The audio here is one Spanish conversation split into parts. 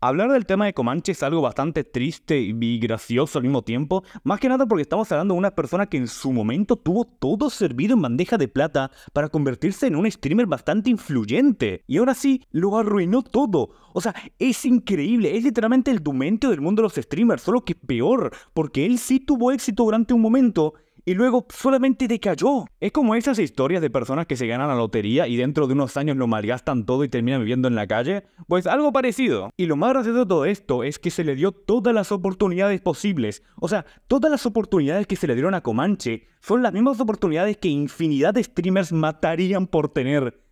Hablar del tema de Comanche es algo bastante triste y gracioso al mismo tiempo, más que nada porque estamos hablando de una persona que en su momento tuvo todo servido en bandeja de plata para convertirse en un streamer bastante influyente, y ahora sí, lo arruinó todo. O sea, es increíble, es literalmente el dumento del mundo de los streamers, solo que peor, porque él sí tuvo éxito durante un momento y luego solamente decayó. Es como esas historias de personas que se ganan la lotería y dentro de unos años lo malgastan todo y terminan viviendo en la calle. Pues algo parecido. Y lo más gracioso de todo esto es que se le dio todas las oportunidades posibles. O sea, todas las oportunidades que se le dieron a Comanche son las mismas oportunidades que infinidad de streamers matarían por tener.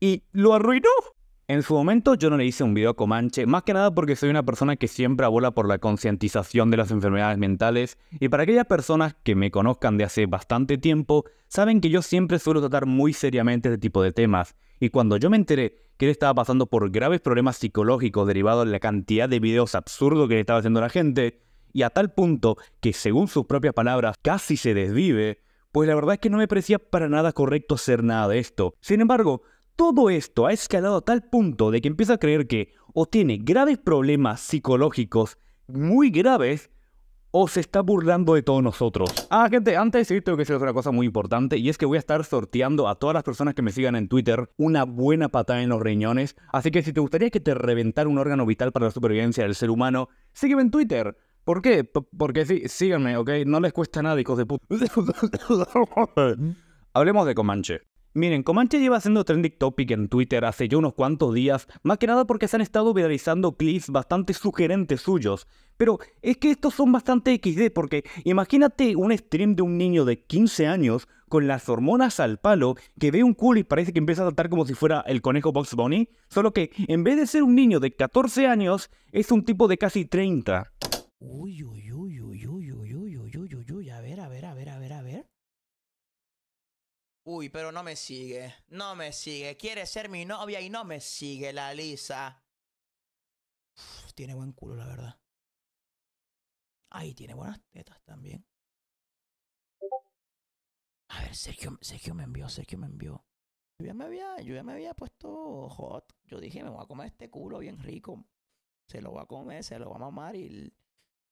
Y lo arruinó. En su momento yo no le hice un video a Comanche, más que nada porque soy una persona que siempre abola por la concientización de las enfermedades mentales y para aquellas personas que me conozcan de hace bastante tiempo, saben que yo siempre suelo tratar muy seriamente este tipo de temas y cuando yo me enteré que él estaba pasando por graves problemas psicológicos derivados de la cantidad de videos absurdos que le estaba haciendo la gente y a tal punto que según sus propias palabras casi se desvive, pues la verdad es que no me parecía para nada correcto hacer nada de esto. Sin embargo, todo esto ha escalado a tal punto de que empieza a creer que o tiene graves problemas psicológicos muy graves o se está burlando de todos nosotros. Ah, gente, antes de seguir tengo que decir otra cosa muy importante y es que voy a estar sorteando a todas las personas que me sigan en Twitter una buena patada en los riñones. Así que si te gustaría que te reventara un órgano vital para la supervivencia del ser humano, sígueme en Twitter. ¿Por qué? porque sí, síganme, ¿ok? No les cuesta nada, hijos de puta. Hablemos de Comanche. Miren, Comanche lleva siendo trending topic en Twitter hace ya unos cuantos días, más que nada porque se han estado viralizando clips bastante sugerentes suyos. Pero es que estos son bastante XD porque imagínate un stream de un niño de 15 años con las hormonas al palo que ve un culo y parece que empieza a saltar como si fuera el conejo Box Bunny, solo que en vez de ser un niño de 14 años es un tipo de casi 30. Uy, uy, uy, uy, uy. Uy, pero no me sigue. No me sigue. Quiere ser mi novia y no me sigue la Lisa. tiene buen culo, la verdad. Ay, tiene buenas tetas también. A ver, Sergio, Sergio me envió, Sergio me envió. Yo ya me había, yo ya me había puesto hot. Yo dije, me voy a comer este culo bien rico. Se lo voy a comer, se lo va a mamar y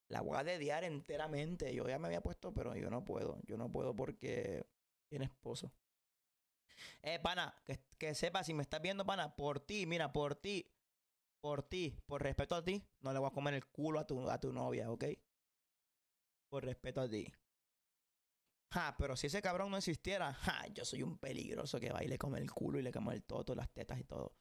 la voy a dediar enteramente. Yo ya me había puesto, pero yo no puedo. Yo no puedo porque tiene esposo. Eh, pana, que, que sepa, si me estás viendo, pana, por ti, mira, por ti, por ti, por respeto a ti, no le voy a comer el culo a tu, tu novia, ¿ok? Por respeto a ti. Ja, pero si ese cabrón no existiera, ja, yo soy un peligroso que va y come el culo y le come el toto, las tetas y todo.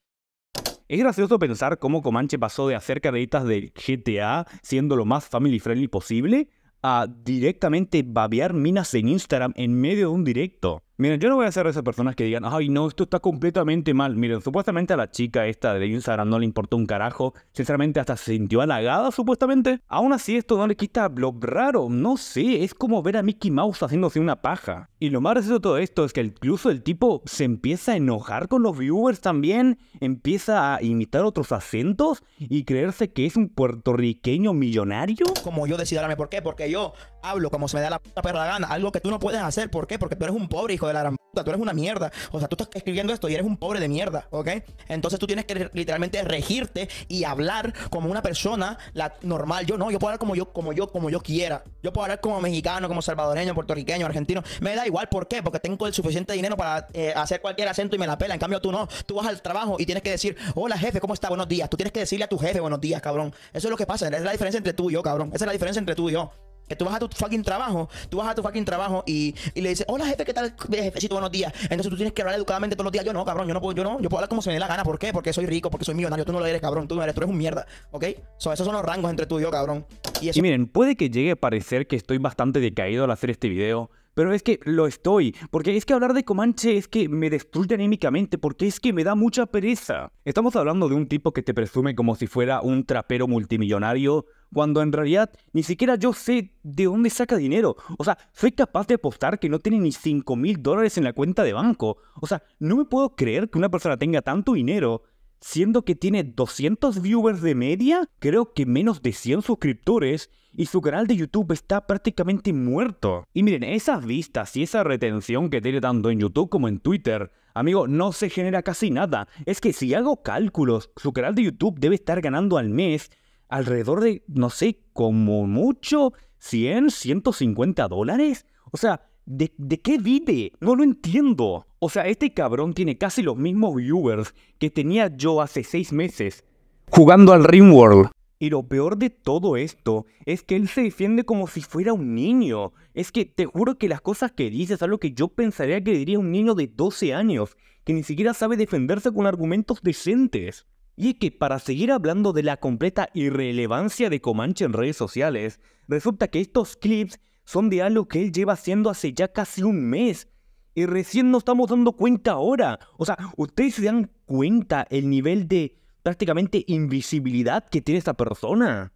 Es gracioso pensar cómo Comanche pasó de hacer carreritas de GTA, siendo lo más family friendly posible, a directamente babear minas en Instagram en medio de un directo. Miren, yo no voy a ser de esas personas que digan, ay, no, esto está completamente mal. Miren, supuestamente a la chica esta de Instagram no le importó un carajo. Sinceramente, hasta se sintió halagada, supuestamente. Aún así, esto no le quita lo raro. No sé, es como ver a Mickey Mouse haciéndose una paja. Y lo más gracioso de todo esto es que incluso el tipo se empieza a enojar con los viewers también. Empieza a imitar otros acentos y creerse que es un puertorriqueño millonario. Como yo decidirme, ¿por qué? Porque yo hablo como se me da la puta perra gana. Algo que tú no puedes hacer. ¿Por qué? Porque tú eres un pobre hijo de la gran puta, tú eres una mierda. O sea, tú estás escribiendo esto y eres un pobre de mierda, ¿ok? Entonces tú tienes que literalmente regirte y hablar como una persona la, normal. Yo no, yo puedo hablar como yo, como yo, como yo quiera. Yo puedo hablar como mexicano, como salvadoreño, puertorriqueño, argentino. Me da igual, ¿por qué? Porque tengo el suficiente dinero para eh, hacer cualquier acento y me la pela. En cambio, tú no. Tú vas al trabajo y tienes que decir, hola jefe, ¿cómo está? Buenos días. Tú tienes que decirle a tu jefe buenos días, cabrón. Eso es lo que pasa. es la diferencia entre tú y yo, cabrón. Esa es la diferencia entre tú y yo. Que tú vas a tu fucking trabajo, tú vas a tu fucking trabajo y, y le dices, hola jefe, ¿qué tal? Eh, jefecito, buenos días. Entonces tú tienes que hablar educadamente todos los días. Yo no, cabrón, yo no puedo, yo no, yo puedo hablar como se me dé la gana. ¿Por qué? Porque soy rico, porque soy millonario. Tú no lo eres, cabrón, tú no eres, tú eres un mierda. ¿Ok? So, esos son los rangos entre tú y yo, cabrón. y miren, puede que llegue a parecer que estoy bastante decaído al hacer este video pero es que lo estoy, porque es que hablar de Comanche es que me destruye anímicamente, porque es que me da mucha pereza. Estamos hablando de un tipo que te presume como si fuera un trapero multimillonario, cuando en realidad ni siquiera yo sé de dónde saca dinero. O sea, soy capaz de apostar que no tiene ni 5 mil dólares en la cuenta de banco. O sea, no me puedo creer que una persona tenga tanto dinero siendo que tiene 200 viewers de media, creo que menos de 100 suscriptores, y su canal de YouTube está prácticamente muerto. Y miren, esas vistas y esa retención que tiene tanto en YouTube como en Twitter, amigo, no se genera casi nada. Es que si hago cálculos, su canal de YouTube debe estar ganando al mes alrededor de, no sé, como mucho, 100, 150 dólares. O sea, ¿De, qué vive? No lo entiendo. O sea, este cabrón tiene casi los mismos viewers que tenía yo hace seis meses jugando al Rimworld. Y lo peor de todo esto es que él se defiende como si fuera un niño. Es que te juro que las cosas que dice es algo que yo pensaría que diría un niño de 12 años, que ni siquiera sabe defenderse con argumentos decentes. Y es que para seguir hablando de la completa irrelevancia de Comanche en redes sociales, resulta que estos clips son de algo que él lleva haciendo hace ya casi un mes. Y recién nos estamos dando cuenta ahora. O sea, ustedes se dan cuenta el nivel de prácticamente invisibilidad que tiene esta persona.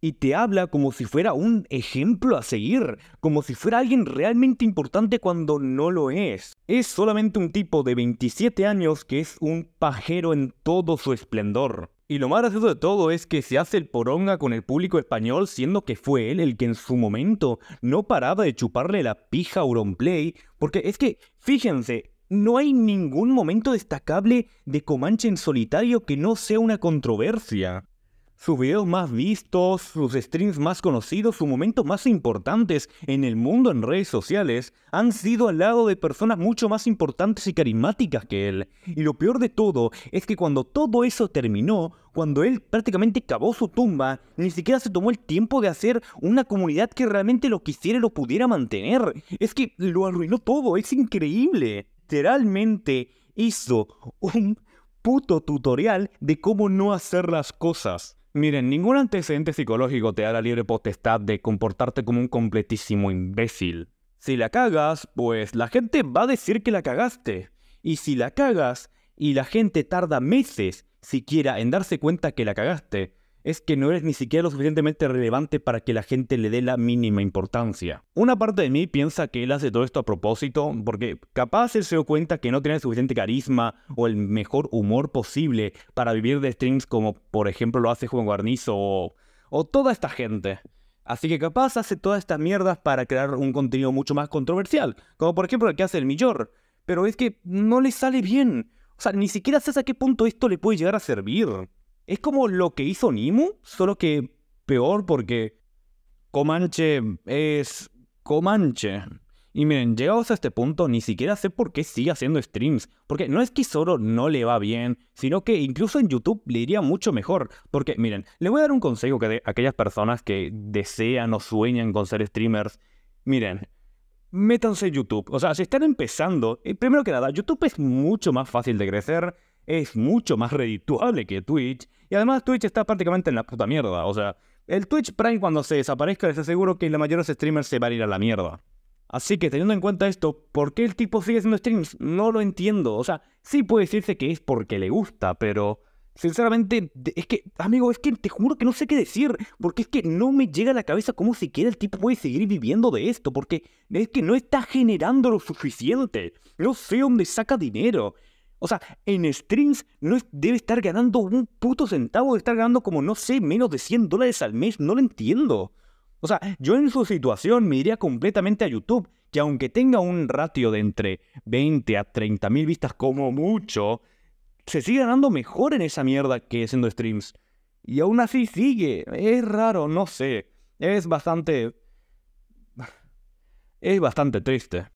Y te habla como si fuera un ejemplo a seguir, como si fuera alguien realmente importante cuando no lo es. Es solamente un tipo de 27 años que es un pajero en todo su esplendor. Y lo más gracioso de todo es que se hace el poronga con el público español, siendo que fue él el que en su momento no paraba de chuparle la pija a Auronplay, porque es que, fíjense, no hay ningún momento destacable de Comanche en solitario que no sea una controversia sus videos más vistos, sus streams más conocidos, sus momentos más importantes en el mundo en redes sociales han sido al lado de personas mucho más importantes y carismáticas que él. Y lo peor de todo es que cuando todo eso terminó, cuando él prácticamente cavó su tumba, ni siquiera se tomó el tiempo de hacer una comunidad que realmente lo quisiera y lo pudiera mantener. Es que lo arruinó todo, es increíble. Literalmente hizo un puto tutorial de cómo no hacer las cosas. Miren, ningún antecedente psicológico te da la libre potestad de comportarte como un completísimo imbécil. Si la cagas, pues la gente va a decir que la cagaste. Y si la cagas, y la gente tarda meses siquiera en darse cuenta que la cagaste, es que no eres ni siquiera lo suficientemente relevante para que la gente le dé la mínima importancia. Una parte de mí piensa que él hace todo esto a propósito, porque capaz él se dio cuenta que no tiene suficiente carisma o el mejor humor posible para vivir de streams como por ejemplo lo hace Juan Guarnizo o, o toda esta gente. Así que capaz hace todas estas mierdas para crear un contenido mucho más controversial, como por ejemplo el que hace el Millor. Pero es que no le sale bien. O sea, ni siquiera sabes a qué punto esto le puede llegar a servir. Es como lo que hizo Nimu, solo que peor porque Comanche es Comanche. Y miren, llegados a este punto, ni siquiera sé por qué sigue haciendo streams. Porque no es que solo no le va bien, sino que incluso en YouTube le iría mucho mejor. Porque miren, le voy a dar un consejo que de aquellas personas que desean o sueñan con ser streamers. Miren, métanse en YouTube. O sea, si están empezando, eh, primero que nada, YouTube es mucho más fácil de crecer es mucho más redituable que Twitch. Y además Twitch está prácticamente en la puta mierda. O sea, el Twitch Prime cuando se desaparezca les aseguro que la mayoría de los streamers se van a ir a la mierda. Así que teniendo en cuenta esto, ¿por qué el tipo sigue haciendo streams? No lo entiendo. O sea, sí puede decirse que es porque le gusta, pero sinceramente, es que, amigo, es que te juro que no sé qué decir, porque es que no me llega a la cabeza cómo siquiera el tipo puede seguir viviendo de esto, porque es que no está generando lo suficiente. No sé dónde saca dinero. O sea, en streams no debe estar ganando un puto centavo, debe estar ganando como, no sé, menos de 100 dólares al mes, no lo entiendo. O sea, yo en su situación me iría completamente a YouTube, que aunque tenga un ratio de entre 20 a 30 mil vistas como mucho, se sigue ganando mejor en esa mierda que haciendo streams. Y aún así sigue, es raro, no sé, es bastante... es bastante triste.